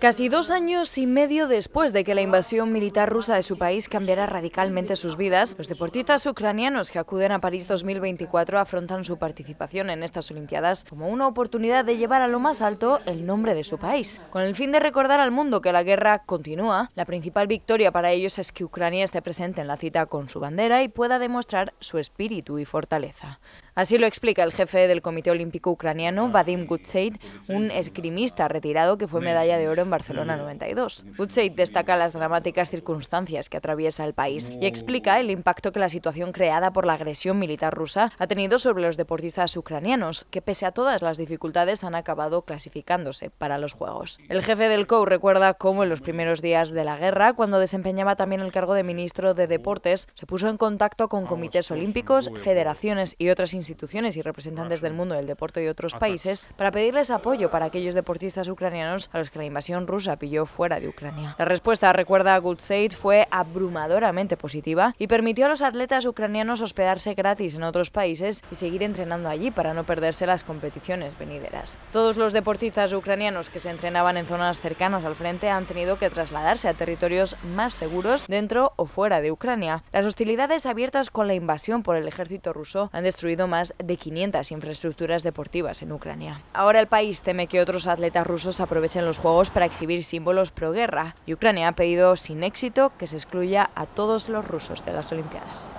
Casi dos años y medio después de que la invasión militar rusa de su país cambiara radicalmente sus vidas, los deportistas ucranianos que acuden a París 2024 afrontan su participación en estas Olimpiadas como una oportunidad de llevar a lo más alto el nombre de su país. Con el fin de recordar al mundo que la guerra continúa, la principal victoria para ellos es que Ucrania esté presente en la cita con su bandera y pueda demostrar su espíritu y fortaleza. Así lo explica el jefe del Comité Olímpico Ucraniano, Vadim Gutseid, un esgrimista retirado que fue medalla de oro en Barcelona 92. ...Utseid destaca las dramáticas circunstancias que atraviesa el país y explica el impacto que la situación creada por la agresión militar rusa ha tenido sobre los deportistas ucranianos, que pese a todas las dificultades han acabado clasificándose para los Juegos. El jefe del COU recuerda cómo en los primeros días de la guerra, cuando desempeñaba también el cargo de ministro de Deportes, se puso en contacto con ah, comités olímpicos, federaciones y otras instituciones y representantes ah, del mundo del deporte de otros países para pedirles apoyo para aquellos deportistas ucranianos a los que la invasión rusa pilló fuera de Ucrania. Ah. La respuesta, recuerda State... fue abrumadoramente positiva y permitió a los atletas ucranianos hospedarse gratis en otros países y seguir entrenando allí para no perderse las competiciones venideras. Todos los deportistas ucranianos que se entrenaban en zonas cercanas al frente han tenido que trasladarse a territorios más seguros dentro o fuera de Ucrania. Las hostilidades abiertas con la invasión por el ejército ruso han destruido más de 500 infraestructuras deportivas en Ucrania. Ahora el país teme que otros atletas rusos aprovechen los juegos para exhibir símbolos pro-guerra y Ucrania ha pedido sin éxito que se excluya a todos los rusos de las Olimpiadas.